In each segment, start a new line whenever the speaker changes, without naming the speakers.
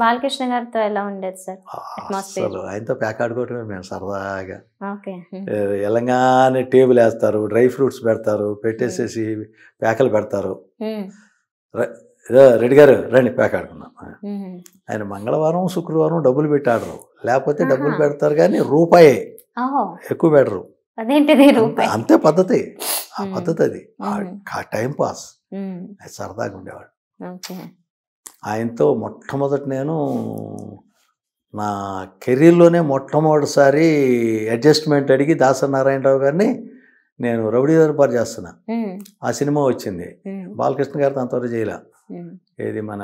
బాలకృష్ణ గారితో ఎలా ఉండేది సార్ అసలు
ఆయనతో ప్యాక్ ఆడుకోవటమే మేము సరదాగా ఎలంగానే టేబుల్ వేస్తారు డ్రై ఫ్రూట్స్ పెడతారు పెట్టేసేసి ప్యాకలు పెడతారు రెడ్డి గారు రండి ప్యాక్ ఆడుకున్నాం ఆయన మంగళవారం శుక్రవారం డబ్బులు పెట్టి ఆడరు లేకపోతే డబ్బులు పెడతారు కానీ రూపాయి ఎక్కువ పెడరు అంతే పద్ధతి ఆ పద్ధతి అది టైం పాస్ సరదాగా ఉండేవాడు ఆయనతో మొట్టమొదటి నేను నా కెరీర్లోనే మొట్టమొదటిసారి అడ్జస్ట్మెంట్ అడిగి దాసనారాయణరావు గారిని నేను రౌడీ దర్బార్ చేస్తున్నా ఆ సినిమా వచ్చింది బాలకృష్ణ గారితో అంతవరకు చేయలే ఏది మన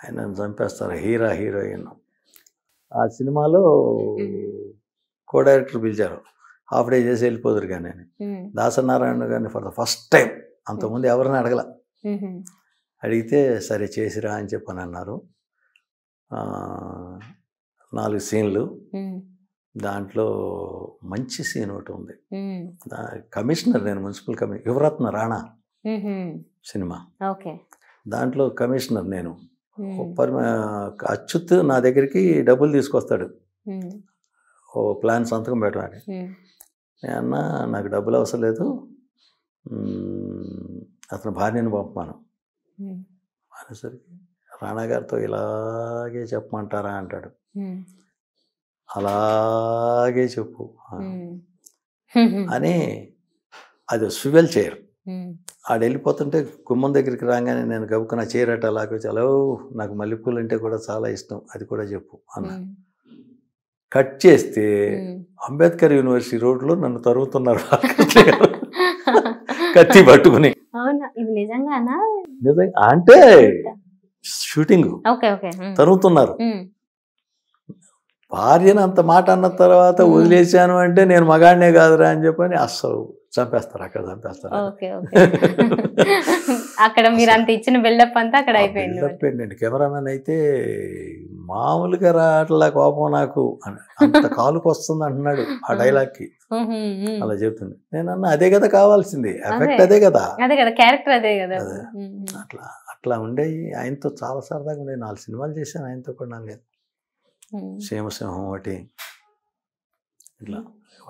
ఆయన చంపేస్తారు హీరో హీరోయిన్ ఆ సినిమాలో కో డైరెక్టర్ పిలిచారు హాఫ్ డే చేసి వెళ్ళిపోదురు కానీ దాసనారాయణ గారిని ఫర్ ద ఫస్ట్ టైం అంతకుముందు ఎవరిని అడగల అడిగితే సరే చేసిరా అని చెప్పని అన్నారు నాలుగు సీన్లు దాంట్లో మంచి సీన్ ఒకటి ఉంది కమిషనర్ నేను మున్సిపల్ కమి యువరత్న రాణా సినిమా దాంట్లో కమిషనర్ నేను అచ్యుత్ నా దగ్గరికి డబ్బులు తీసుకొస్తాడు ఓ ప్లాన్ సంతకం పెట్టడానికి అన్న నాకు డబ్బులు అవసరం లేదు అతని భార్యను పంపమాను అనేసరికి గారితో ఇలాగే చెప్పమంటారా అంటాడు అలాగే చెప్పు అని అది స్వివెల్ చైర్ ఆడు వెళ్ళిపోతుంటే గుమ్మం దగ్గరికి రాగానే నేను గబుకున్న అట అలాగే చలో నాకు మల్లెపూలు అంటే కూడా చాలా ఇష్టం అది కూడా చెప్పు అన్న కట్ చేస్తే అంబేద్కర్ యూనివర్సిటీ రోడ్లో నన్ను తరుగుతున్నారు కత్తి పట్టుకుని నిజంగా అంటే షూటింగ్ తరుగుతున్నారు భార్యను అంత మాట అన్న తర్వాత వదిలేశాను అంటే నేను మగాడినే కాదురా అని చెప్పని అస్సలు చంపేస్తారు అక్కడ చంపేస్తారు
అక్కడ మీరు అంత ఇచ్చిన బిల్డప్ అంతా అక్కడ అయిపోయింది
కెమెరామెన్ అయితే మామూలుగా రాట్లా కోపం నాకు అంత కాలుకు వస్తుంది అంటున్నాడు ఆ డైలాగ్ కి అలా చెప్తుంది నేను అన్న అదే కదా కావాల్సింది ఎఫెక్ట్ అదే కదా
అదే కదా క్యారెక్టర్ అదే కదా అట్లా
అట్లా ఉండే ఆయనతో చాలా సరదాగా ఉండే నాలుగు సినిమాలు చేశాను ఆయనతో కూడా నాకు సీమసింహం ఒకటి ఇట్లా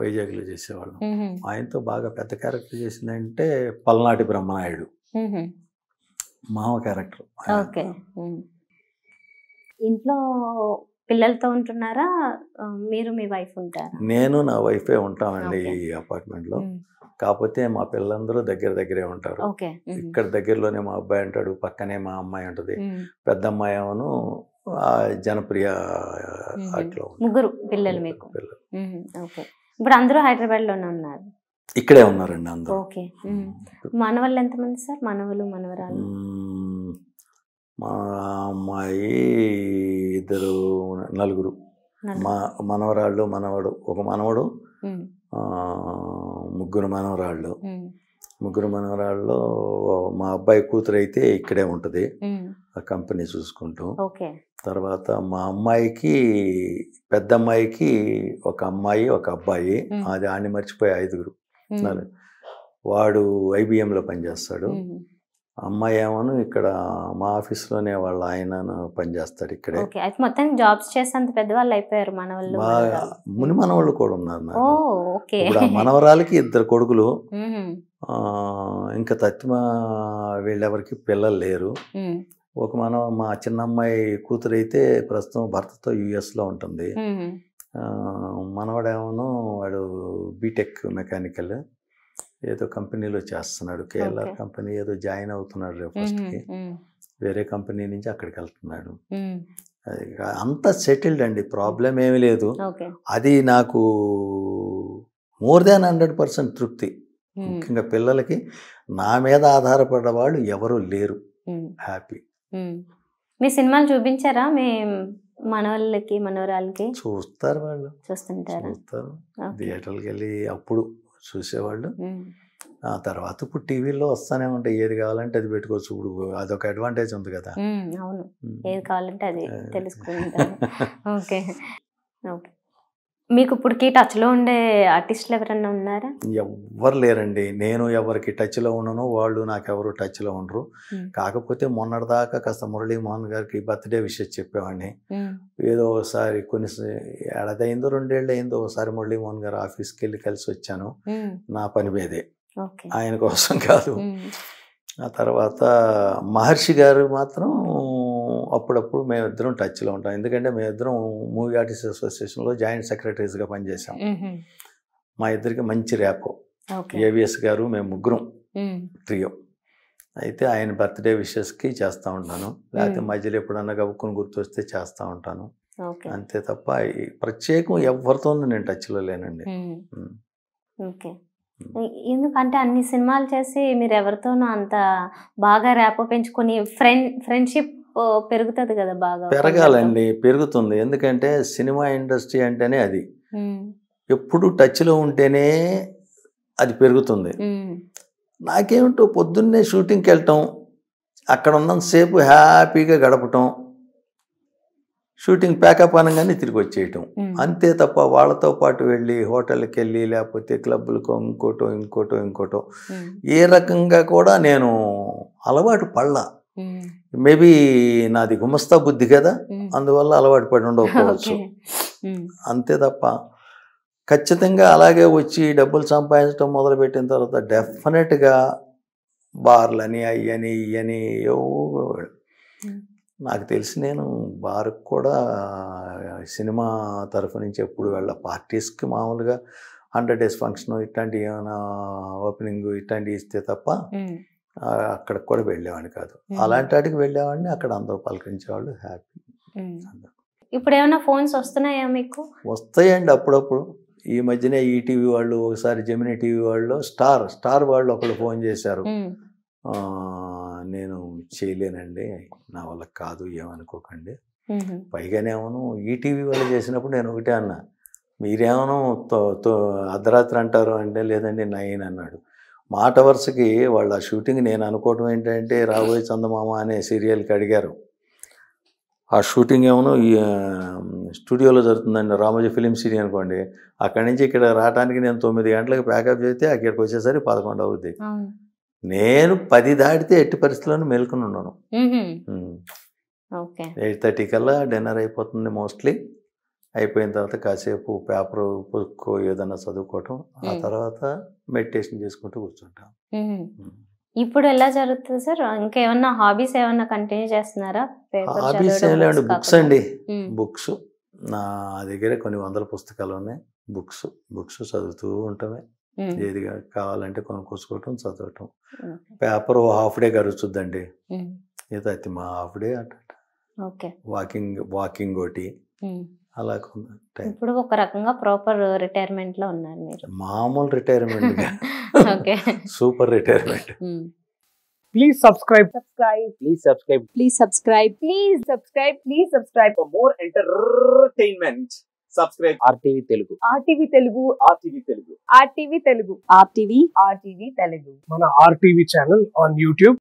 వైజాగ్లో చేసేవాళ్ళం ఆయనతో బాగా పెద్ద క్యారెక్టర్ చేసిందంటే పల్నాటి బ్రహ్మనాయుడు మావ క్యారెక్టర్
ఓకే ఇంట్లో పిల్లలతో ఉంటున్నారా మీరు మీ వైఫ్ ఉంటారు
నేను నా వైఫే ఉంటామండి ఈ అపార్ట్మెంట్ లో కాకపోతే మా పిల్లలందరూ దగ్గర దగ్గరే ఉంటారు ఇక్కడ దగ్గరలోనే మా అబ్బాయి ఉంటాడు పక్కనే మా అమ్మాయి ఉంటుంది పెద్ద అమ్మాయి అవును జనప్రియ
ముగ్గురు పిల్లలు మీకు ఇప్పుడు అందరూ హైదరాబాద్ లోనే ఉన్నారు
ఇక్కడే ఉన్నారండి
అందరూ ఓకే మనవళ్ళు ఎంతమంది సార్ మనవలు మనవరాలు
మా అమ్మాయి ఇద్దరు నలుగురు మా మనవరాళ్ళు మనవడు ఒక మనవడు ముగ్గురు మనవరాళ్ళు ముగ్గురు మనవరాళ్ళు మా అబ్బాయి కూతురు అయితే ఇక్కడే ఉంటుంది ఆ కంపెనీ చూసుకుంటూ తర్వాత మా అమ్మాయికి పెద్ద అమ్మాయికి ఒక అమ్మాయి ఒక అబ్బాయి అది ఆని మర్చిపోయి ఐదుగురు వాడు ఐబిఎంలో పనిచేస్తాడు అమ్మాయి ఏమో ఇక్కడ మా ఆఫీస్లోనే వాళ్ళ ఆయన పనిచేస్తాడు ఇక్కడే
మొత్తం జాబ్స్ చేసేంత అయిపోయారు
ముని మనవాళ్ళు కూడా ఉన్నారు ఇప్పుడు మనవరాలకి ఇద్దరు కొడుకులు ఇంకా తత్తిమ వీళ్ళెవరికి పిల్లలు లేరు ఒక మనం మా చిన్న అమ్మాయి కూతురు అయితే ప్రస్తుతం భర్తతో యుఎస్లో ఉంటుంది మనవాడేమోనో వాడు బీటెక్ మెకానికల్ ఏదో కంపెనీలో చేస్తున్నాడు కేఎల్ఆర్ కంపెనీ ఏదో జాయిన్ అవుతున్నాడు రేపు ఫస్ట్కి వేరే కంపెనీ నుంచి అక్కడికి వెళ్తున్నాడు అంత సెటిల్డ్ అండి ప్రాబ్లం ఏమీ లేదు అది నాకు మోర్ దాన్ హండ్రెడ్ పర్సెంట్ తృప్తి ముఖ్యంగా పిల్లలకి నా మీద ఆధారపడ్డ వాళ్ళు ఎవరు లేరు హ్యాపీ
మీ సినిమాలు చూపించారా మీ మనవాళ్ళకి మనవరాలకి
చూస్తారు వాళ్ళు
చూస్తుంటారు చూస్తారు థియేటర్కి
వెళ్ళి అప్పుడు చూసేవాళ్ళు ఆ తర్వాత ఇప్పుడు టీవీలో వస్తానే ఉంటాయి ఏది కావాలంటే అది పెట్టుకోవచ్చు ఇప్పుడు అదొక అడ్వాంటేజ్ ఉంది కదా
అవును ఏది కావాలంటే అది తెలుసుకుంటారు ఓకే ఓకే మీకు ఇప్పటికి టచ్లో ఉండే ఆర్టిస్టులు ఎవరన్నా ఉన్నారా
ఎవ్వరు లేరండి నేను ఎవరికి టచ్లో ఉండను వాళ్ళు నాకు ఎవరు టచ్లో ఉండరు కాకపోతే మొన్నటిదాకా కాస్త మురళీమోహన్ గారికి బర్త్డే విషయం చెప్పేవాడిని ఏదో ఒకసారి కొన్ని ఏడదైందో రెండేళ్ళు అయిందో ఒకసారి మురళీమోహన్ గారు ఆఫీస్కి వెళ్ళి కలిసి వచ్చాను నా పని మీదే ఆయన కోసం కాదు ఆ తర్వాత మహర్షి గారు మాత్రం అప్పుడప్పుడు మేమిద్దరం టచ్లో ఉంటాం ఎందుకంటే మేమిద్దరం మూవీ ఆర్టిస్ట్ అసోసియేషన్లో జాయింట్ సెక్రటరీస్గా పనిచేసాం మా ఇద్దరికి మంచి ర్యాపో ఏవిఎస్ గారు మేము ముగ్గురం త్రియో అయితే ఆయన బర్త్డే విషెస్కి చేస్తూ ఉంటాను లేకపోతే మధ్యలో ఎప్పుడన్నా గుర్తు గుర్తొస్తే చేస్తూ ఉంటాను అంతే తప్ప ప్రత్యేకం ఎవరితోనూ నేను టచ్లో
లేనండి ఓకే ఎందుకంటే అన్ని సినిమాలు చేసి మీరు ఎవరితోనూ అంత బాగా ర్యాప్ పెంచుకొని ఫ్రెండ్ ఫ్రెండ్షిప్ పెరుగుతుంది కదా బాగా పెరగాలండి
పెరుగుతుంది ఎందుకంటే సినిమా ఇండస్ట్రీ అంటేనే అది ఎప్పుడు టచ్లో ఉంటేనే అది పెరుగుతుంది నాకేమిటో పొద్దున్నే షూటింగ్కి వెళ్ళటం అక్కడ ఉన్నంతసేపు హ్యాపీగా గడపటం షూటింగ్ ప్యాకప్ అనగానే తిరిగి వచ్చేయటం అంతే తప్ప వాళ్ళతో పాటు వెళ్ళి హోటల్కి వెళ్ళి లేకపోతే క్లబ్లకు ఇంకోటో ఇంకోటో ఇంకోటో ఏ రకంగా కూడా నేను అలవాటు పడలా మేబీ నాది గుమస్తా బుద్ధి కదా అందువల్ల అలవాటు పడి ఉండకపోవచ్చు అంతే తప్ప ఖచ్చితంగా అలాగే వచ్చి డబ్బులు సంపాదించడం మొదలుపెట్టిన తర్వాత డెఫినెట్గా బార్లని అయ్యని ఇయని నాకు తెలిసి నేను బార్కి కూడా సినిమా తరఫు నుంచి ఎప్పుడు వెళ్ళ పార్టీస్కి మామూలుగా హండ్రెడ్ డేస్ ఫంక్షన్ ఇట్లాంటి ఏమైనా ఓపెనింగ్ ఇట్లాంటివి ఇస్తే తప్ప అక్కడికి కూడా వెళ్ళేవాడిని కాదు అలాంటి వాటికి వెళ్ళేవాడిని అక్కడ అందరూ పలకరించేవాళ్ళు హ్యాపీ
ఇప్పుడు ఏమైనా ఫోన్స్ వస్తున్నాయా మీకు
వస్తాయండి అప్పుడప్పుడు ఈ మధ్యనే ఈటీవీ వాళ్ళు ఒకసారి జమినీ టీవీ వాళ్ళు స్టార్ స్టార్ వాళ్ళు ఒకళ్ళు ఫోన్ చేశారు hmm. నేను చేయలేనండి నా వల్ల కాదు ఏమనుకోకండి mm-hmm. పైగానేమోను ఈటీవీ వాళ్ళు చేసినప్పుడు నేను ఒకటే అన్నా మీరేమో అర్ధరాత్రి అంటారు అంటే లేదండి నైన్ అన్నాడు మాట వరుసకి వాళ్ళు ఆ షూటింగ్ నేను అనుకోవటం ఏంటంటే రాబోయే చందమామ అనే సీరియల్కి అడిగారు ఆ షూటింగ్ ఏమో ఈ స్టూడియోలో జరుగుతుందండి రామోజీ ఫిలిం సిటీ అనుకోండి అక్కడి నుంచి ఇక్కడ రావడానికి నేను తొమ్మిది గంటలకు ప్యాకప్ చేస్తే అక్కడికి వచ్చేసరికి పదకొండు అవుద్ది నేను పది దాటితే ఎట్టి పరిస్థితుల్లో మెలుకుని ఉన్నాను ఎయిట్ థర్టీ కల్లా డిన్నర్ అయిపోతుంది మోస్ట్లీ అయిపోయిన తర్వాత కాసేపు పేపర్ బుక్ ఏదైనా చదువుకోవటం ఆ తర్వాత మెడిటేషన్ చేసుకుంటూ కూర్చుంటాం
ఇప్పుడు ఎలా జరుగుతుంది సార్ ఇంకేమన్నా హాబీస్ ఏమన్నా కంటిన్యూ చేస్తున్నారా హాబీస్ బుక్స్ అండి
బుక్స్ నా దగ్గర కొన్ని వందల పుస్తకాలు ఉన్నాయి బుక్స్ బుక్స్ చదువుతూ ఉంటామే ఏది కావాలంటే కొనుక్కోసుకోవటం చదవటం పేపర్ హాఫ్ డే గడుచుద్దండి ఇది అతి మా హాఫ్ డే అట వాకింగ్ వాకింగ్ ఒకటి అలా
ఇప్పుడు ఒక రకంగా ప్రాపర్ రిటైర్మెంట్ లో ఉన్నారు
మామూలు retirement super retirement please subscribe subscribe
please subscribe please subscribe please subscribe please subscribe for more entertainment
subscribe RTV Telugu
RTV Telugu RTV Telugu RTV Telugu RTV RTV Telugu మన ఆర్టీవీ ఛానల్ ఆన్ యూట్యూబ్